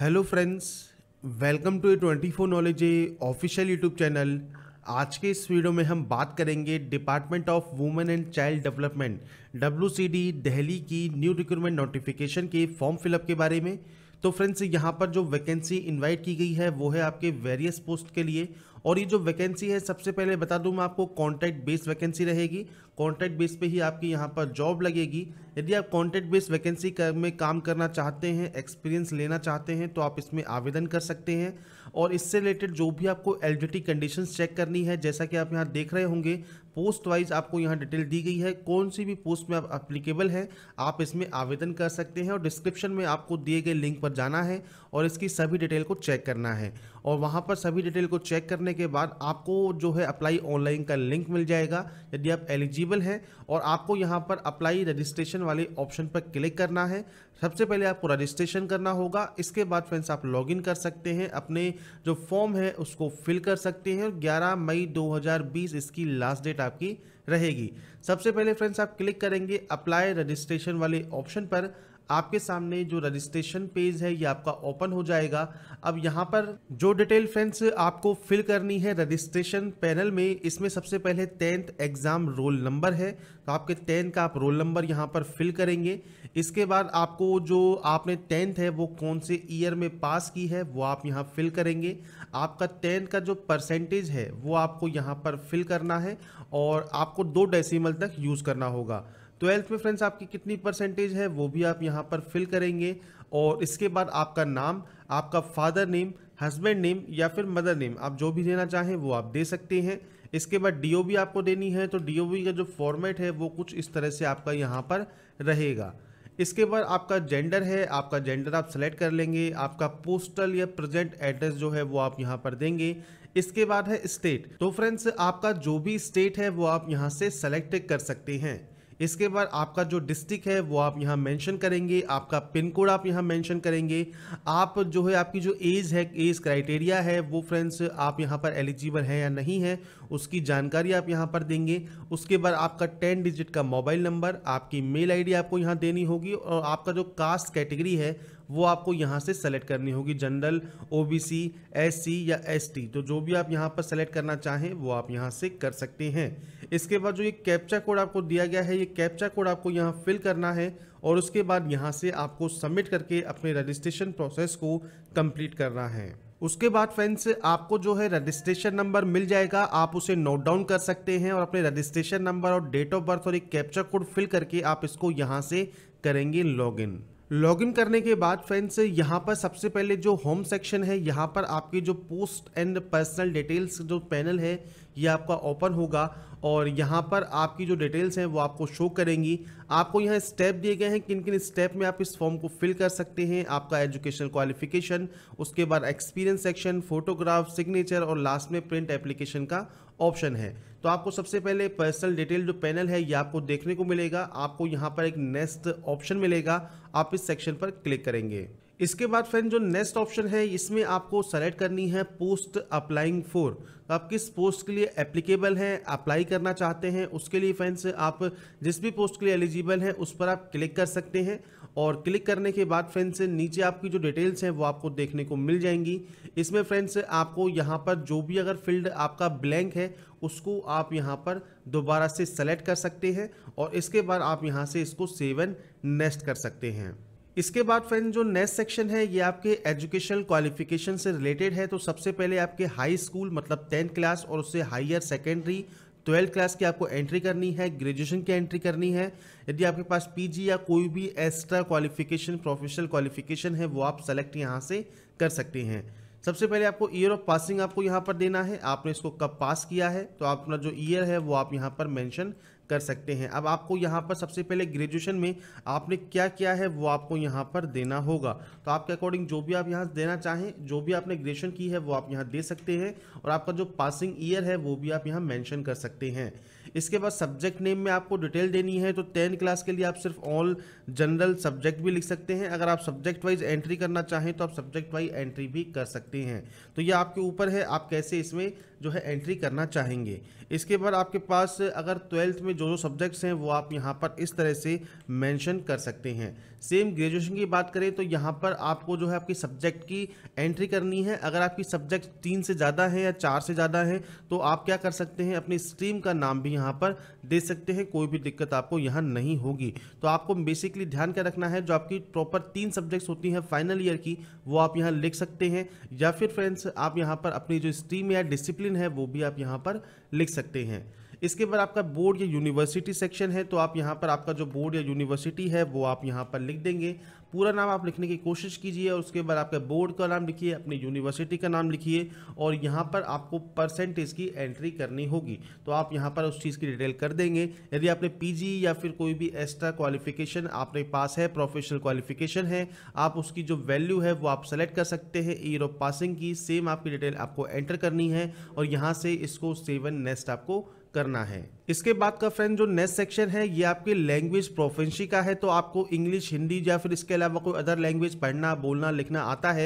hello friends welcome to A twenty four knowledge A official YouTube channel आज के इस video में हम बात करेंगे department of women and child development W Delhi की न्यू रिक्रूटमेंट नोटिफिकेशन के फॉर्म फिलअप के बारे में तो फ्रेंड्स यहाँ पर जो वैकेंसी इनवाइट की गई है वो है आपके वेरियस पोस्ट के लिए और ये जो वैकेंसी है सबसे पहले बता दूँ मैं आपको कॉन्टैक्ट बेस्ड वैकेंसी रहेगी कॉन्ट्रैक्ट बेस पे ही आपकी यहाँ पर जॉब लगेगी यदि आप कॉन्ट्रैक्ट बेस वैकेंसी कर, में काम करना चाहते हैं एक्सपीरियंस लेना चाहते हैं तो आप इसमें आवेदन कर सकते हैं और इससे रिलेटेड जो भी आपको एलिजिबिलिटी कंडीशंस चेक करनी है जैसा कि आप यहाँ देख रहे होंगे पोस्ट वाइज आपको यहाँ डिटेल दी गई है कौन सी भी पोस्ट में आप अप्लीकेबल है आप इसमें आवेदन कर सकते हैं और डिस्क्रिप्शन में आपको दिए गए लिंक पर जाना है और इसकी सभी डिटेल को चेक करना है और वहाँ पर सभी डिटेल को चेक करने के बाद आपको जो है अप्लाई ऑनलाइन का लिंक मिल जाएगा यदि आप एलिजिबल एलिजिबल है और आपको यहाँ पर अप्लाई रजिस्ट्रेशन वाले ऑप्शन पर क्लिक करना है सबसे पहले आपको रजिस्ट्रेशन करना होगा इसके बाद फ्रेंड्स आप लॉगिन कर सकते हैं अपने जो फॉर्म है उसको फिल कर सकते हैं और 11 मई 2020 इसकी लास्ट डेट आपकी रहेगी सबसे पहले फ्रेंड्स आप क्लिक करेंगे अप्लाई रजिस्ट्रेशन वाले ऑप्शन पर आपके सामने जो रजिस्ट्रेशन पेज है ये आपका ओपन हो जाएगा अब यहाँ पर जो डिटेल फ्रेंड्स आपको फिल करनी है रजिस्ट्रेशन पैनल में इसमें सबसे पहले टेंथ एग्ज़ाम रोल नंबर है तो आपके टेंथ का आप रोल नंबर यहाँ पर फिल करेंगे इसके बाद आपको जो आपने टेंथ है वो कौन से ईयर में पास की है वो आप यहाँ फिल करेंगे आपका टेंथ का जो परसेंटेज है वो आपको यहाँ पर फिल करना है और आपको दो डेसिमल तक यूज़ करना होगा ट्वेल्थ में फ्रेंड्स आपकी कितनी परसेंटेज है वो भी आप यहाँ पर फिल करेंगे और इसके बाद आपका नाम आपका फादर नेम हस्बैंड नेम या फिर मदर नेम आप जो भी देना चाहें वो आप दे सकते हैं इसके बाद डीओबी आपको देनी है तो डीओबी का जो फॉर्मेट है वो कुछ इस तरह से आपका यहाँ पर रहेगा इसके बाद आपका जेंडर है आपका जेंडर आप सेलेक्ट कर लेंगे आपका पोस्टल या प्रेजेंट एड्रेस जो है वो आप यहाँ पर देंगे इसके बाद है स्टेट तो फ्रेंड्स आपका जो भी स्टेट है वो आप यहाँ से सेलेक्ट कर सकते हैं इसके बाद आपका जो डिस्ट्रिक्ट है वो आप यहाँ मेंशन करेंगे आपका पिन कोड आप यहाँ मेंशन करेंगे आप जो है आपकी जो एज है एज क्राइटेरिया है वो फ्रेंड्स आप यहाँ पर एलिजिबल हैं या नहीं है उसकी जानकारी आप यहाँ पर देंगे उसके बाद आपका टेन डिजिट का मोबाइल नंबर आपकी मेल आईडी आपको यहाँ देनी होगी और आपका जो कास्ट कैटेगरी है वो आपको यहाँ से सेलेक्ट करनी होगी जनरल ओबीसी एससी या एसटी तो जो भी आप यहाँ पर सेलेक्ट करना चाहें वो आप यहाँ से कर सकते हैं इसके बाद जो ये कैप्चा कोड आपको दिया गया है ये कैप्चा कोड आपको यहाँ फिल करना है और उसके बाद यहाँ से आपको सबमिट करके अपने रजिस्ट्रेशन प्रोसेस को कम्प्लीट करना है उसके बाद फ्रेंड्स आपको जो है रजिस्ट्रेशन नंबर मिल जाएगा आप उसे नोट डाउन कर सकते हैं और अपने रजिस्ट्रेशन नंबर और डेट ऑफ बर्थ और एक कैप्चा कोड फिल करके आप इसको यहाँ से करेंगे लॉगिन लॉगिन करने के बाद फ्रेंड्स यहाँ पर सबसे पहले जो होम सेक्शन है यहाँ पर आपकी जो पोस्ट एंड पर्सनल डिटेल्स जो पैनल है ये आपका ओपन होगा और यहाँ पर आपकी जो डिटेल्स हैं वो आपको शो करेंगी आपको यहाँ स्टेप दिए गए हैं किन किन स्टेप में आप इस फॉर्म को फिल कर सकते हैं आपका एजुकेशन क्वालिफिकेशन उसके बाद एक्सपीरियंस सेक्शन फोटोग्राफ सिग्नेचर और लास्ट में प्रिंट एप्लीकेशन का ऑप्शन है तो आपको सबसे पहले पर्सनल डिटेल जो पैनल है ये आपको देखने को मिलेगा आपको यहाँ पर एक नेक्स्ट ऑप्शन मिलेगा आप इस सेक्शन पर क्लिक करेंगे इसके बाद फ्रेंड जो नेक्स्ट ऑप्शन है इसमें आपको सेलेक्ट करनी है पोस्ट अप्लाइंग फॉर तो आप किस पोस्ट के लिए एप्लीकेबल हैं अप्लाई करना चाहते हैं उसके लिए फ्रेंड्स आप जिस भी पोस्ट के लिए एलिजिबल हैं उस पर आप क्लिक कर सकते हैं और क्लिक करने के बाद फ्रेंड्स नीचे आपकी जो डिटेल्स हैं वो आपको देखने को मिल जाएंगी इसमें फ्रेंड्स आपको यहाँ पर जो भी अगर फील्ड आपका ब्लैंक है उसको आप यहाँ पर दोबारा से सेलेक्ट कर सकते हैं और इसके बाद आप यहाँ से इसको सेवन नेक्स्ट कर सकते हैं इसके बाद फ्रेंड जो नेक्स्ट सेक्शन है ये आपके एजुकेशनल क्वालिफिकेशन से रिलेटेड है तो सबसे पहले आपके हाई स्कूल मतलब टेंथ क्लास और उससे हायर सेकेंडरी ट्वेल्थ क्लास की आपको एंट्री करनी है ग्रेजुएशन की एंट्री करनी है यदि आपके पास पीजी या कोई भी एक्स्ट्रा क्वालिफिकेशन प्रोफेशनल क्वालिफिकेशन है वो आप सेलेक्ट यहाँ से कर सकते हैं सबसे पहले आपको ईयर ऑफ पासिंग आपको यहाँ पर देना है आपने इसको कब पास किया है तो अपना जो ईयर है वो आप यहाँ पर मैंशन कर सकते हैं अब आपको यहाँ पर सबसे पहले ग्रेजुएशन में आपने क्या किया है वो आपको यहाँ पर देना होगा तो आपके अकॉर्डिंग जो भी आप यहाँ देना चाहें जो भी आपने ग्रेजुएशन की है वो आप यहाँ दे सकते हैं और आपका जो पासिंग ईयर है वो भी आप यहाँ मैंशन कर सकते हैं इसके बाद सब्जेक्ट नेम में आपको डिटेल देनी है तो टेन क्लास के लिए आप सिर्फ ऑल जनरल सब्जेक्ट भी लिख सकते हैं अगर आप सब्जेक्ट वाइज एंट्री करना चाहें तो आप सब्जेक्ट वाइज एंट्री भी कर सकते हैं तो ये आपके ऊपर है आप कैसे इसमें जो है एंट्री करना चाहेंगे इसके बाद आपके पास अगर ट्वेल्थ में जो जो सब्जेक्ट्स हैं वो आप यहाँ पर इस तरह से मेंशन कर सकते हैं सेम ग्रेजुएशन की बात करें तो यहाँ पर आपको जो है आपकी सब्जेक्ट की एंट्री करनी है अगर आपकी सब्जेक्ट तीन से ज़्यादा है या चार से ज़्यादा है तो आप क्या कर सकते हैं अपनी स्ट्रीम का नाम भी यहाँ यहाँ पर दे सकते हैं कोई भी दिक्कत आपको यहाँ नहीं होगी तो आपको बेसिकली ध्यान क्या रखना है जो आपकी प्रॉपर तीन सब्जेक्ट्स होती हैं फाइनल ईयर की वो आप यहाँ लिख सकते हैं या फिर फ्रेंड्स आप यहाँ पर अपनी जो स्ट्रीम या डिसिप्लिन है वो भी आप यहाँ पर लिख सकते हैं इसके बाद आपका बोर्ड या यूनिवर्सिटी सेक्शन है तो आप यहाँ पर आपका जो बोर्ड या यूनिवर्सिटी है वो आप यहाँ पर लिख देंगे पूरा नाम आप लिखने की कोशिश कीजिए और उसके बाद आपका बोर्ड का नाम लिखिए अपनी यूनिवर्सिटी का नाम लिखिए और यहाँ पर आपको परसेंटेज की एंट्री करनी होगी तो आप यहाँ पर उस चीज़ की डिटेल कर देंगे यदि आपने पी या फिर कोई भी एक्स्ट्रा क्वालिफिकेशन आपने पास है प्रोफेशनल क्वालिफिकेशन है आप उसकी जो वैल्यू है वो आप सेलेक्ट कर सकते हैं ईयर ऑफ पासिंग की सेम आपकी डिटेल आपको एंटर करनी है और यहाँ से इसको सेवन नेक्स्ट आपको करना है इसके बाद का फ्रेंड जो नेक्स्ट सेक्शन है ये आपकी लैंग्वेज प्रोफेंसी का है तो आपको इंग्लिश हिंदी या फिर इसके अलावा कोई अदर लैंग्वेज पढ़ना बोलना लिखना आता है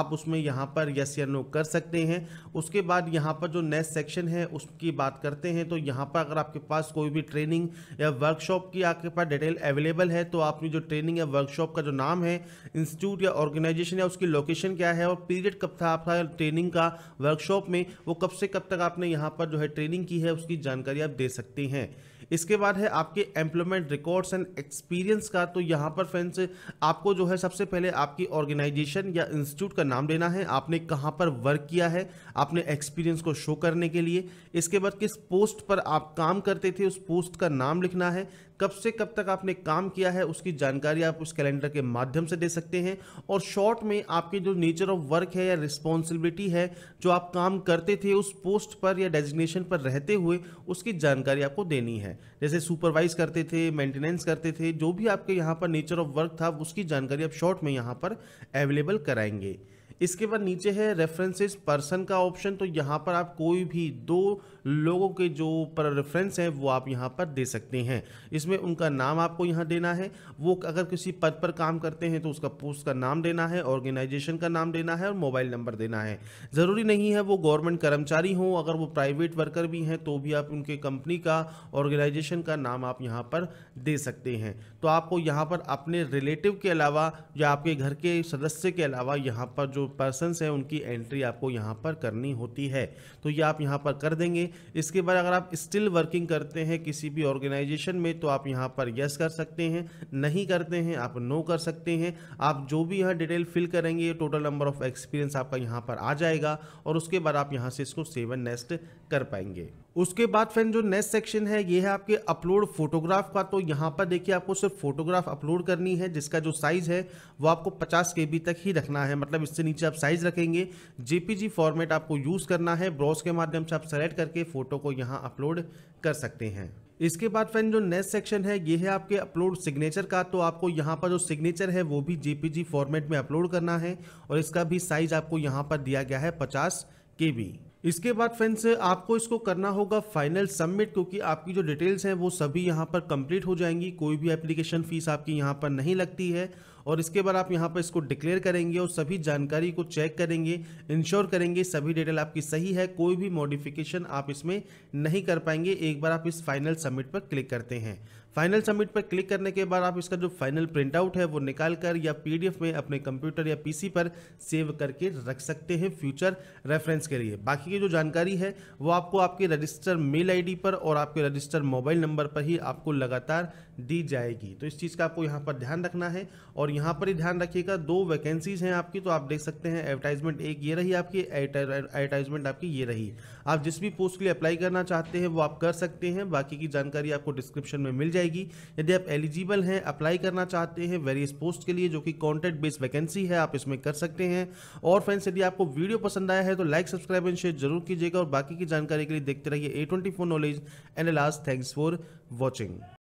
आप उसमें यहाँ पर यस या नो कर सकते हैं उसके बाद यहाँ पर जो नेक्स्ट सेक्शन है उसकी बात करते हैं तो यहाँ पर अगर आपके पास कोई भी ट्रेनिंग या वर्कशॉप की आपके पास डिटेल अवेलेबल है तो आपकी जो ट्रेनिंग या वर्कशॉप का जो नाम है इंस्टीट्यूट या ऑर्गेनाइजेशन या उसकी लोकेशन क्या है और पीरियड कब था आपका ट्रेनिंग का वर्कशॉप में वो कब से कब तक आपने यहाँ पर जो है ट्रेनिंग की है उसकी जानकारी आप दे सकते सकते हैं इसके बाद है आपके एम्प्लॉयमेंट रिकॉर्ड्स एंड एक्सपीरियंस का तो यहाँ पर फ्रेंड्स आपको जो है सबसे पहले आपकी ऑर्गेनाइजेशन या इंस्टीट्यूट का नाम देना है आपने कहाँ पर वर्क किया है आपने एक्सपीरियंस को शो करने के लिए इसके बाद किस पोस्ट पर आप काम करते थे उस पोस्ट का नाम लिखना है कब से कब तक आपने काम किया है उसकी जानकारी आप उस कैलेंडर के माध्यम से दे सकते हैं और शॉर्ट में आपके जो नेचर ऑफ वर्क है या रिस्पॉन्सिबिलिटी है जो आप काम करते थे उस पोस्ट पर या डेजिग्नेशन पर रहते हुए उसकी जानकारी आपको देनी है जैसे सुपरवाइज करते थे मेंटेनेंस करते थे जो भी आपके यहाँ पर नेचर ऑफ वर्क था उसकी जानकारी आप शॉर्ट में यहाँ पर अवेलेबल कराएंगे इसके बाद नीचे है रेफरेंसेस पर्सन का ऑप्शन तो यहाँ पर आप कोई भी दो लोगों के जो पर रेफरेंस हैं वो आप यहाँ पर दे सकते हैं इसमें उनका नाम आपको यहाँ देना है वो अगर किसी पद पर काम करते हैं तो उसका पोस्ट का नाम देना है ऑर्गेनाइजेशन का नाम देना है और मोबाइल नंबर देना है ज़रूरी नहीं है वो गवर्नमेंट कर्मचारी हों अगर वो प्राइवेट वर्कर भी हैं तो भी आप उनके कंपनी का ऑर्गेनाइजेशन का नाम आप यहाँ पर दे सकते हैं तो आपको यहाँ पर अपने रिलेटिव के अलावा या आपके घर के सदस्य के अलावा यहाँ पर जो पर्सन हैं उनकी एंट्री आपको यहाँ पर करनी होती है तो ये आप यहाँ पर कर देंगे इसके बाद अगर आप स्टिल वर्किंग करते हैं किसी भी ऑर्गेनाइजेशन में तो आप यहाँ पर यस कर सकते हैं नहीं करते हैं आप नो कर सकते हैं आप जो भी यहाँ डिटेल फिल करेंगे टोटल नंबर ऑफ एक्सपीरियंस आपका यहाँ पर आ जाएगा और उसके बाद आप यहाँ से इसको सेवन नेक्स्ट कर पाएंगे उसके बाद फ्रेंड जो नेक्स्ट सेक्शन है ये है आपके अपलोड फोटोग्राफ का तो यहाँ पर देखिए आपको सिर्फ फोटोग्राफ अपलोड करनी है जिसका जो साइज़ है वो आपको 50 के तक ही रखना है मतलब इससे नीचे आप साइज़ रखेंगे जेपीजी फॉर्मेट आपको यूज़ करना है ब्रॉस के माध्यम से आप सेलेक्ट करके फ़ोटो को यहाँ अपलोड कर सकते हैं इसके बाद फ्रेंड जो नेक्स्ट सेक्शन है ये है आपके अपलोड सिग्नेचर का तो आपको यहाँ पर जो सिग्नेचर है वो भी जेपीजी फॉर्मेट में अपलोड करना है और इसका भी साइज़ आपको यहाँ पर दिया गया है पचास के बी इसके बाद फ्रेंड्स आपको इसको करना होगा फाइनल सबमिट क्योंकि आपकी जो डिटेल्स हैं वो सभी यहाँ पर कंप्लीट हो जाएंगी कोई भी एप्लीकेशन फ़ीस आपकी यहाँ पर नहीं लगती है और इसके बाद आप यहाँ पर इसको डिक्लेयर करेंगे और सभी जानकारी को चेक करेंगे इंश्योर करेंगे सभी डिटेल आपकी सही है कोई भी मॉडिफिकेशन आप इसमें नहीं कर पाएंगे एक बार आप इस फाइनल सबमिट पर क्लिक करते हैं फाइनल सबमिट पर क्लिक करने के बाद आप इसका जो फाइनल प्रिंटआउट है वो निकाल कर या पीडीएफ में अपने कंप्यूटर या पीसी पर सेव करके रख सकते हैं फ्यूचर रेफरेंस के लिए बाकी की जो जानकारी है वो आपको आपके रजिस्टर मेल आईडी पर और आपके रजिस्टर मोबाइल नंबर पर ही आपको लगातार दी जाएगी तो इस चीज़ का आपको यहाँ पर ध्यान रखना है और यहाँ पर ही ध्यान रखिएगा दो वैकेंसीज हैं आपकी तो आप देख सकते हैं एडवर्टाइजमेंट एक ये रही आपकी एडवर्टाइजमेंट आपकी ये रही आप जिस भी पोस्ट के लिए अप्लाई करना चाहते हैं वो आप कर सकते हैं बाकी की जानकारी आपको डिस्क्रिप्शन में मिल जाएगी जाएगी यदि आप एलिजिबल हैं अप्लाई करना चाहते हैं वेरियस पोस्ट के लिए जो कि कॉन्टेंट बेस्ड वैकेंसी है आप इसमें कर सकते हैं और फ्रेंड्स यदि आपको वीडियो पसंद आया है तो लाइक सब्सक्राइब एंड शेयर जरूर कीजिएगा और बाकी की जानकारी के लिए देखते रहिए A twenty knowledge and last thanks for watching